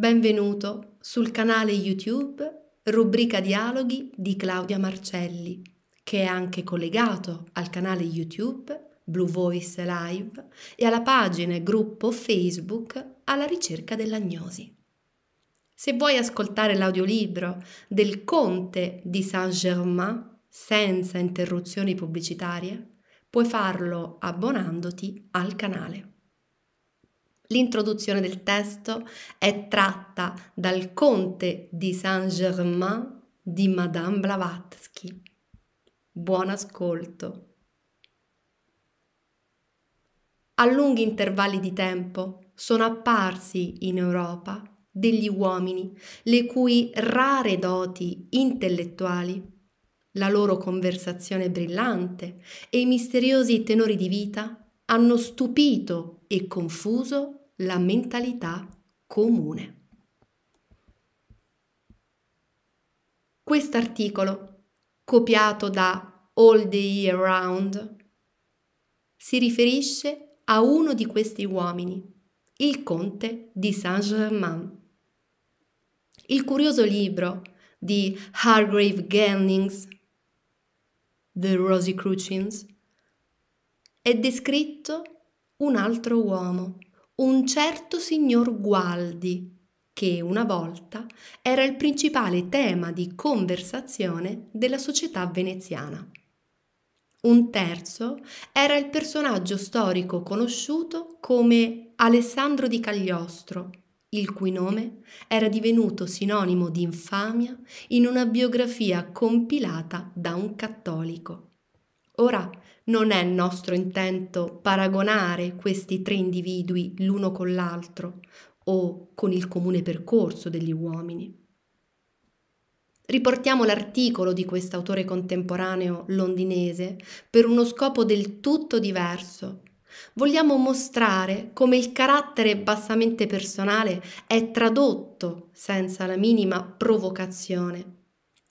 Benvenuto sul canale YouTube rubrica dialoghi di Claudia Marcelli, che è anche collegato al canale YouTube Blue Voice Live e alla pagina e gruppo Facebook alla ricerca dell'agnosi. Se vuoi ascoltare l'audiolibro del Conte di Saint-Germain senza interruzioni pubblicitarie, puoi farlo abbonandoti al canale. L'introduzione del testo è tratta dal Conte di Saint-Germain di Madame Blavatsky. Buon ascolto. A lunghi intervalli di tempo sono apparsi in Europa degli uomini le cui rare doti intellettuali, la loro conversazione brillante e i misteriosi tenori di vita hanno stupito e confuso la mentalità comune. Quest'articolo, copiato da All the Year Round, si riferisce a uno di questi uomini, il conte di Saint-Germain. Il curioso libro di Hargrave Gennings, The Rosicrucians, è descritto un altro uomo un certo signor Gualdi, che una volta era il principale tema di conversazione della società veneziana. Un terzo era il personaggio storico conosciuto come Alessandro di Cagliostro, il cui nome era divenuto sinonimo di infamia in una biografia compilata da un cattolico. Ora, non è nostro intento paragonare questi tre individui l'uno con l'altro o con il comune percorso degli uomini. Riportiamo l'articolo di quest'autore contemporaneo londinese per uno scopo del tutto diverso. Vogliamo mostrare come il carattere bassamente personale è tradotto senza la minima provocazione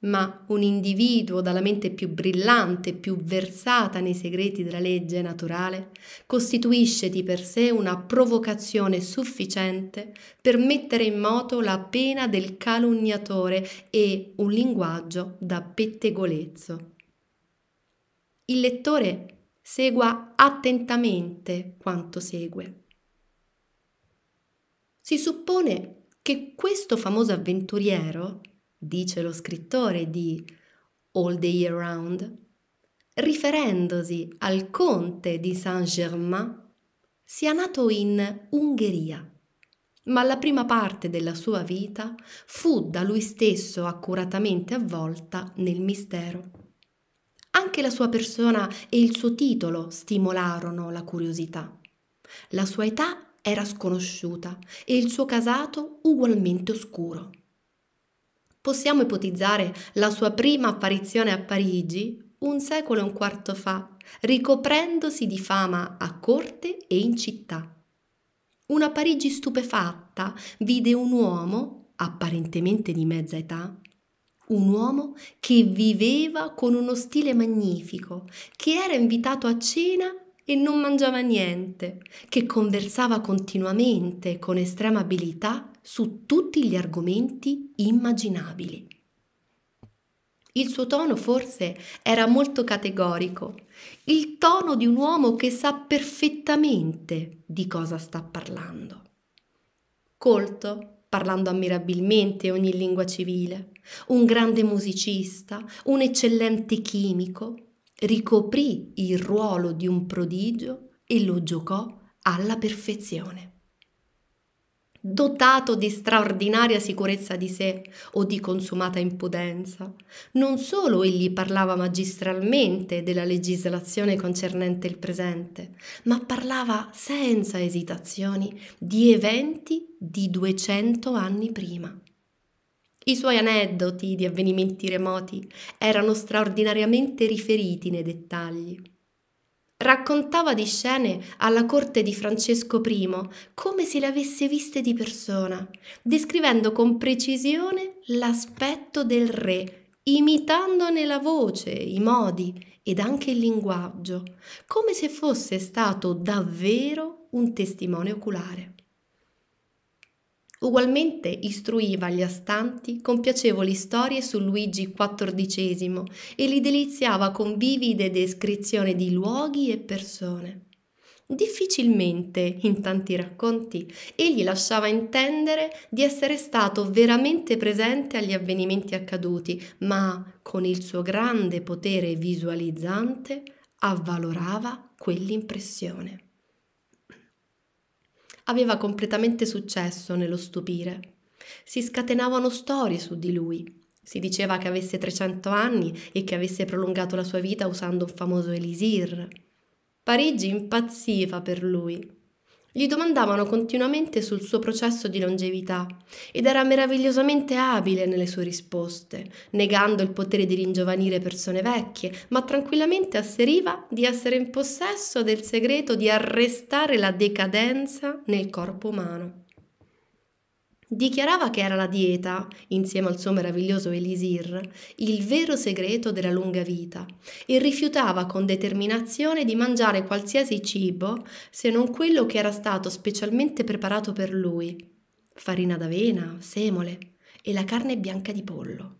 ma un individuo dalla mente più brillante, più versata nei segreti della legge naturale, costituisce di per sé una provocazione sufficiente per mettere in moto la pena del calunniatore e un linguaggio da pettegolezzo. Il lettore segua attentamente quanto segue. Si suppone che questo famoso avventuriero dice lo scrittore di All the Year Round, riferendosi al conte di Saint-Germain, sia nato in Ungheria, ma la prima parte della sua vita fu da lui stesso accuratamente avvolta nel mistero. Anche la sua persona e il suo titolo stimolarono la curiosità. La sua età era sconosciuta e il suo casato ugualmente oscuro possiamo ipotizzare la sua prima apparizione a Parigi un secolo e un quarto fa, ricoprendosi di fama a corte e in città. Una Parigi stupefatta vide un uomo, apparentemente di mezza età, un uomo che viveva con uno stile magnifico, che era invitato a cena e non mangiava niente, che conversava continuamente con estrema abilità su tutti gli argomenti immaginabili. Il suo tono forse era molto categorico, il tono di un uomo che sa perfettamente di cosa sta parlando. Colto, parlando ammirabilmente ogni lingua civile, un grande musicista, un eccellente chimico, ricoprì il ruolo di un prodigio e lo giocò alla perfezione dotato di straordinaria sicurezza di sé o di consumata impudenza. Non solo egli parlava magistralmente della legislazione concernente il presente, ma parlava senza esitazioni di eventi di 200 anni prima. I suoi aneddoti di avvenimenti remoti erano straordinariamente riferiti nei dettagli Raccontava di scene alla corte di Francesco I come se le avesse viste di persona, descrivendo con precisione l'aspetto del re, imitandone la voce, i modi ed anche il linguaggio, come se fosse stato davvero un testimone oculare. Ugualmente istruiva gli astanti con piacevoli storie su Luigi XIV e li deliziava con vivide descrizioni di luoghi e persone. Difficilmente, in tanti racconti, egli lasciava intendere di essere stato veramente presente agli avvenimenti accaduti, ma con il suo grande potere visualizzante avvalorava quell'impressione aveva completamente successo nello stupire. Si scatenavano storie su di lui. Si diceva che avesse 300 anni e che avesse prolungato la sua vita usando un famoso elisir. Parigi impazziva per lui. Gli domandavano continuamente sul suo processo di longevità ed era meravigliosamente abile nelle sue risposte, negando il potere di ringiovanire persone vecchie, ma tranquillamente asseriva di essere in possesso del segreto di arrestare la decadenza nel corpo umano. Dichiarava che era la dieta, insieme al suo meraviglioso elisir, il vero segreto della lunga vita e rifiutava con determinazione di mangiare qualsiasi cibo se non quello che era stato specialmente preparato per lui, farina d'avena, semole e la carne bianca di pollo.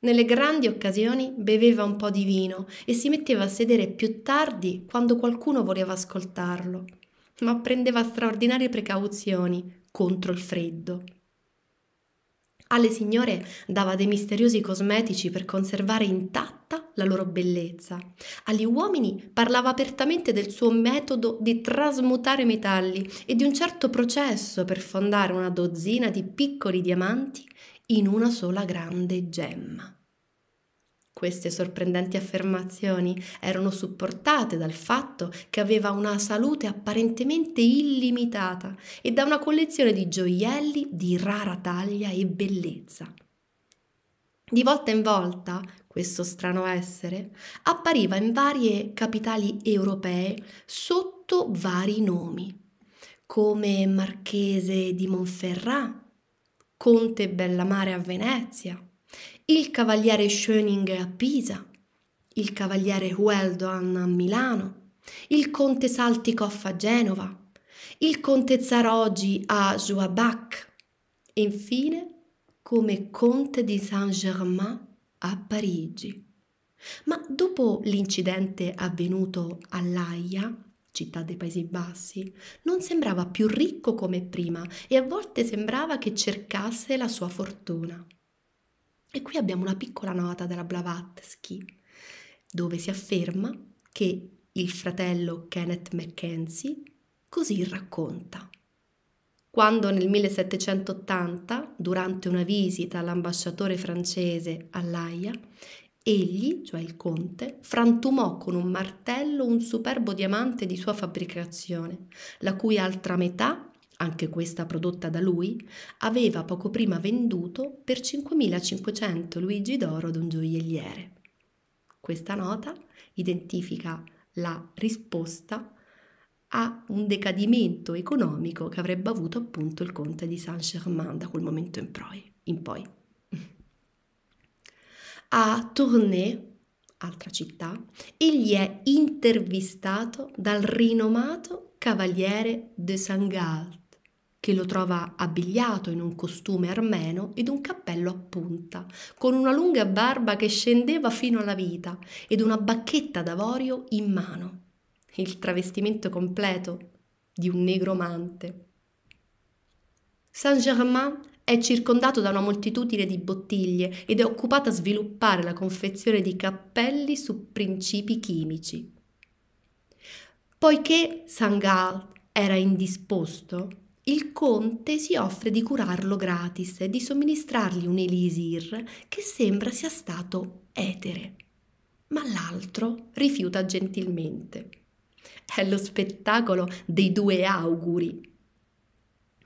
Nelle grandi occasioni beveva un po' di vino e si metteva a sedere più tardi quando qualcuno voleva ascoltarlo ma prendeva straordinarie precauzioni contro il freddo. Alle signore dava dei misteriosi cosmetici per conservare intatta la loro bellezza. Agli uomini parlava apertamente del suo metodo di trasmutare metalli e di un certo processo per fondare una dozzina di piccoli diamanti in una sola grande gemma. Queste sorprendenti affermazioni erano supportate dal fatto che aveva una salute apparentemente illimitata e da una collezione di gioielli di rara taglia e bellezza. Di volta in volta, questo strano essere appariva in varie capitali europee sotto vari nomi, come Marchese di Monferrat, Conte Bellamare a Venezia, il cavaliere Schöning a Pisa, il cavaliere Hueldon a Milano, il conte Saltikoff a Genova, il conte Zarogi a Joabac e infine come conte di Saint-Germain a Parigi. Ma dopo l'incidente avvenuto all'Aia, città dei Paesi Bassi, non sembrava più ricco come prima e a volte sembrava che cercasse la sua fortuna. E qui abbiamo una piccola nota della Blavatsky, dove si afferma che il fratello Kenneth Mackenzie così racconta. Quando nel 1780, durante una visita all'ambasciatore francese all'Aia, egli, cioè il conte, frantumò con un martello un superbo diamante di sua fabbricazione, la cui altra metà anche questa prodotta da lui, aveva poco prima venduto per 5.500 luigi d'oro ad un gioielliere. Questa nota identifica la risposta a un decadimento economico che avrebbe avuto appunto il conte di Saint-Germain da quel momento in, proi, in poi. A Tournai, altra città, egli è intervistato dal rinomato cavaliere de saint Sangal, che lo trova abbigliato in un costume armeno ed un cappello a punta, con una lunga barba che scendeva fino alla vita ed una bacchetta d'avorio in mano. Il travestimento completo di un negromante. Saint-Germain è circondato da una moltitudine di bottiglie ed è occupato a sviluppare la confezione di cappelli su principi chimici. Poiché Saint Sangal era indisposto, il conte si offre di curarlo gratis e di somministrargli un elisir che sembra sia stato etere, ma l'altro rifiuta gentilmente. È lo spettacolo dei due auguri.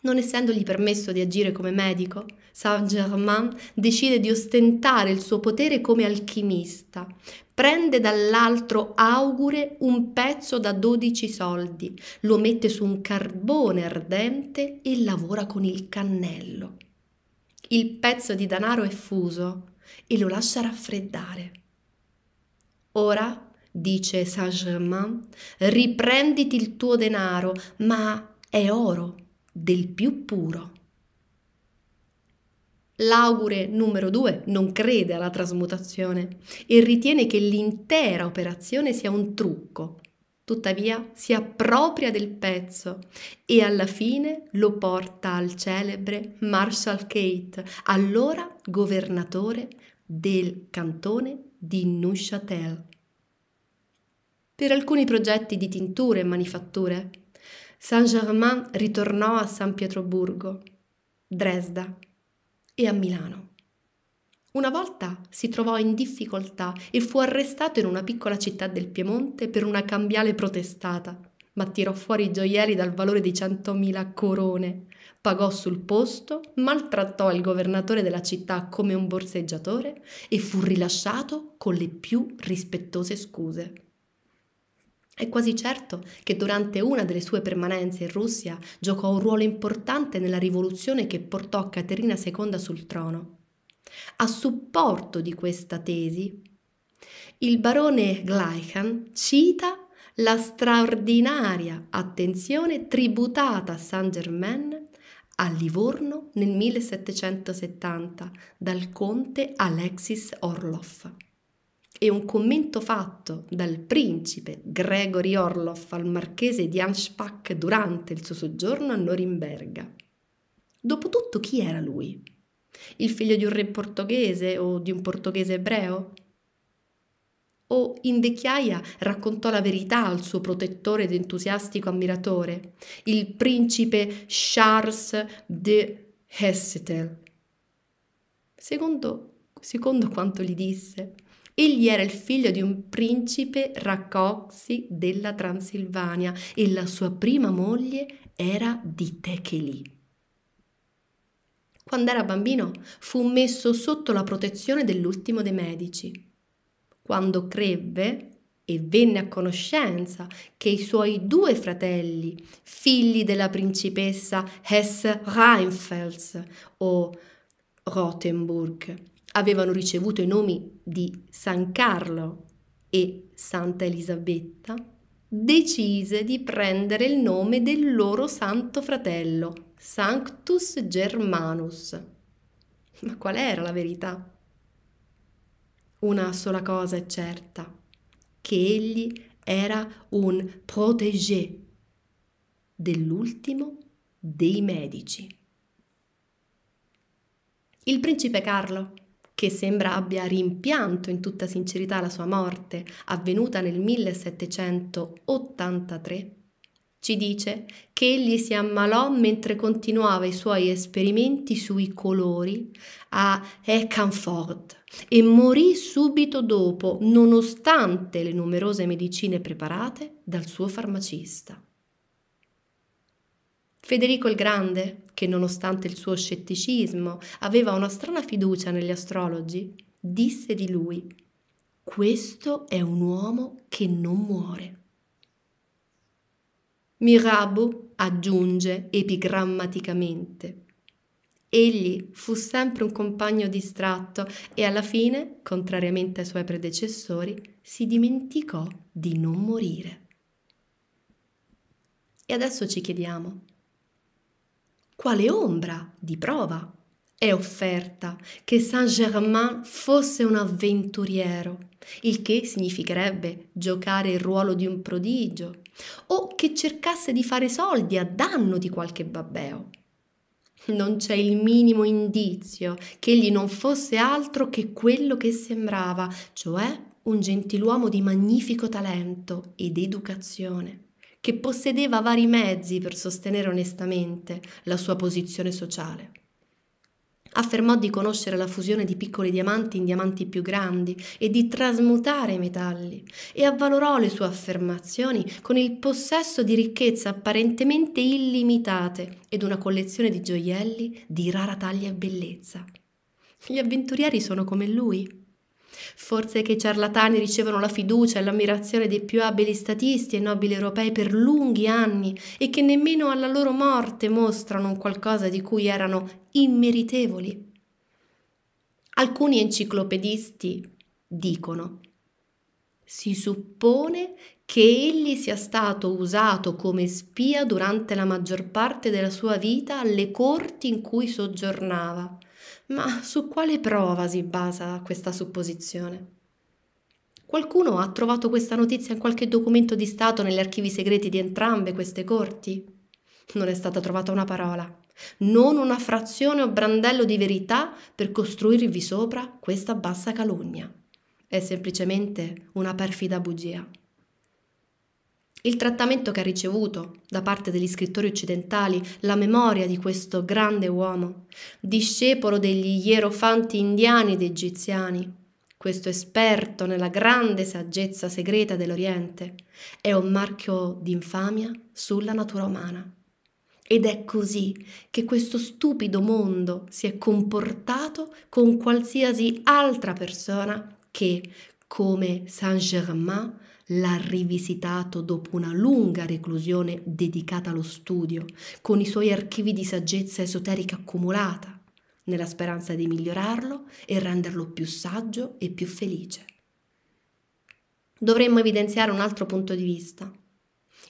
Non essendogli permesso di agire come medico, Saint-Germain decide di ostentare il suo potere come alchimista. Prende dall'altro augure un pezzo da 12 soldi, lo mette su un carbone ardente e lavora con il cannello. Il pezzo di danaro è fuso e lo lascia raffreddare. Ora, dice Saint-Germain, riprenditi il tuo denaro, ma è oro del più puro. L'augure numero due non crede alla trasmutazione e ritiene che l'intera operazione sia un trucco, tuttavia si appropria del pezzo e alla fine lo porta al celebre Marshall Kate, allora governatore del cantone di Neuchâtel. Per alcuni progetti di tinture e manifatture Saint-Germain ritornò a San Pietroburgo, Dresda e a Milano. Una volta si trovò in difficoltà e fu arrestato in una piccola città del Piemonte per una cambiale protestata, ma tirò fuori i gioielli dal valore di 100.000 corone, pagò sul posto, maltrattò il governatore della città come un borseggiatore e fu rilasciato con le più rispettose scuse. È quasi certo che durante una delle sue permanenze in Russia giocò un ruolo importante nella rivoluzione che portò Caterina II sul trono. A supporto di questa tesi, il barone Gleichan cita la straordinaria attenzione tributata a Saint-Germain a Livorno nel 1770 dal conte Alexis Orloff e un commento fatto dal principe Gregory Orloff al marchese di Anspach durante il suo soggiorno a Norimberga. Dopotutto chi era lui? Il figlio di un re portoghese o di un portoghese ebreo? O in vecchiaia raccontò la verità al suo protettore ed entusiastico ammiratore, il principe Charles de Hessetel. Secondo, secondo quanto gli disse, Egli era il figlio di un principe Racoxi della Transilvania e la sua prima moglie era di Tekeli. Quando era bambino fu messo sotto la protezione dell'ultimo dei medici. Quando crebbe e venne a conoscenza che i suoi due fratelli, figli della principessa Hesse Rheinfels o Rothenburg, avevano ricevuto i nomi di San Carlo e Santa Elisabetta, decise di prendere il nome del loro santo fratello, Sanctus Germanus. Ma qual era la verità? Una sola cosa è certa, che egli era un protégé dell'ultimo dei medici. Il principe Carlo che sembra abbia rimpianto in tutta sincerità la sua morte, avvenuta nel 1783, ci dice che egli si ammalò mentre continuava i suoi esperimenti sui colori a Ecanford e morì subito dopo, nonostante le numerose medicine preparate dal suo farmacista. Federico il Grande, che nonostante il suo scetticismo aveva una strana fiducia negli astrologi, disse di lui, questo è un uomo che non muore. Mirabu aggiunge epigrammaticamente. Egli fu sempre un compagno distratto e alla fine, contrariamente ai suoi predecessori, si dimenticò di non morire. E adesso ci chiediamo, quale ombra di prova è offerta che Saint-Germain fosse un avventuriero, il che significherebbe giocare il ruolo di un prodigio, o che cercasse di fare soldi a danno di qualche babbeo. Non c'è il minimo indizio che egli non fosse altro che quello che sembrava, cioè un gentiluomo di magnifico talento ed educazione che possedeva vari mezzi per sostenere onestamente la sua posizione sociale. Affermò di conoscere la fusione di piccoli diamanti in diamanti più grandi e di trasmutare i metalli e avvalorò le sue affermazioni con il possesso di ricchezze apparentemente illimitate ed una collezione di gioielli di rara taglia e bellezza. Gli avventurieri sono come lui, Forse che i ciarlatani ricevono la fiducia e l'ammirazione dei più abili statisti e nobili europei per lunghi anni e che nemmeno alla loro morte mostrano un qualcosa di cui erano immeritevoli. Alcuni enciclopedisti dicono si suppone che egli sia stato usato come spia durante la maggior parte della sua vita alle corti in cui soggiornava ma su quale prova si basa questa supposizione? Qualcuno ha trovato questa notizia in qualche documento di Stato negli archivi segreti di entrambe queste corti? Non è stata trovata una parola, non una frazione o brandello di verità per costruirvi sopra questa bassa calunnia. È semplicemente una perfida bugia. Il trattamento che ha ricevuto da parte degli scrittori occidentali, la memoria di questo grande uomo, discepolo degli ierofanti indiani ed egiziani, questo esperto nella grande saggezza segreta dell'Oriente, è un marchio d'infamia sulla natura umana. Ed è così che questo stupido mondo si è comportato con qualsiasi altra persona che, come Saint-Germain, l'ha rivisitato dopo una lunga reclusione dedicata allo studio, con i suoi archivi di saggezza esoterica accumulata, nella speranza di migliorarlo e renderlo più saggio e più felice. Dovremmo evidenziare un altro punto di vista.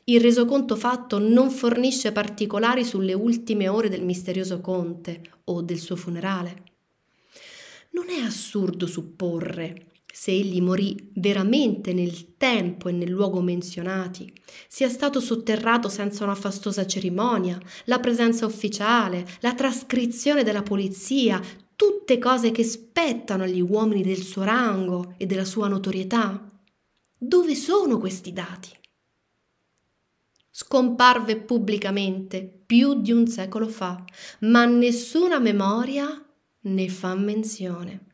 Il resoconto fatto non fornisce particolari sulle ultime ore del misterioso conte o del suo funerale. Non è assurdo supporre se egli morì veramente nel tempo e nel luogo menzionati, sia stato sotterrato senza una fastosa cerimonia, la presenza ufficiale, la trascrizione della polizia, tutte cose che spettano agli uomini del suo rango e della sua notorietà. Dove sono questi dati? Scomparve pubblicamente più di un secolo fa, ma nessuna memoria ne fa menzione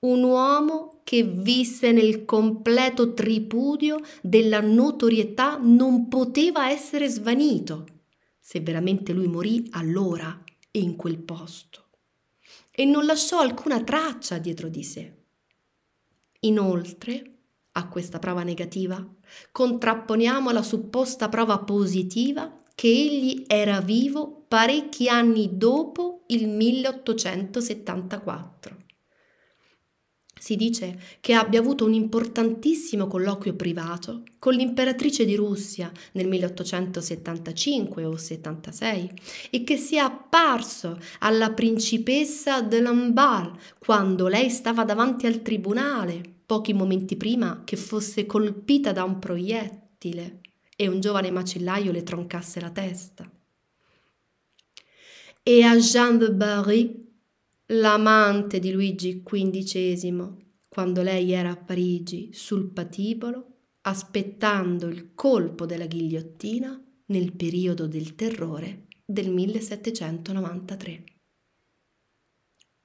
un uomo che visse nel completo tripudio della notorietà non poteva essere svanito, se veramente lui morì allora e in quel posto, e non lasciò alcuna traccia dietro di sé. Inoltre, a questa prova negativa, contrapponiamo la supposta prova positiva che egli era vivo parecchi anni dopo il 1874. Si dice che abbia avuto un importantissimo colloquio privato con l'imperatrice di Russia nel 1875 o 76 e che sia apparso alla principessa de Lamballe quando lei stava davanti al tribunale, pochi momenti prima che fosse colpita da un proiettile e un giovane macellaio le troncasse la testa. E a Jean de Barry l'amante di Luigi XV, quando lei era a Parigi sul patibolo, aspettando il colpo della ghigliottina nel periodo del terrore del 1793.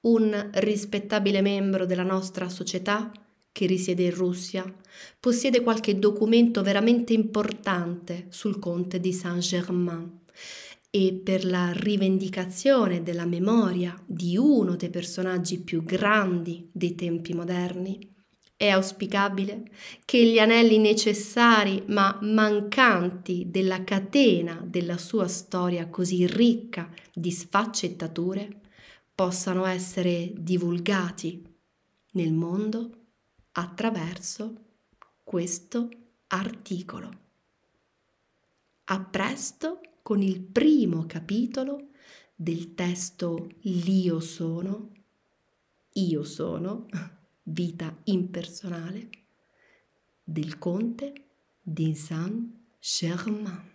Un rispettabile membro della nostra società, che risiede in Russia, possiede qualche documento veramente importante sul conte di Saint-Germain e per la rivendicazione della memoria di uno dei personaggi più grandi dei tempi moderni. È auspicabile che gli anelli necessari ma mancanti della catena della sua storia così ricca di sfaccettature possano essere divulgati nel mondo attraverso questo articolo. A presto! con il primo capitolo del testo L'Io sono, Io sono, vita impersonale, del conte di Saint-Germain.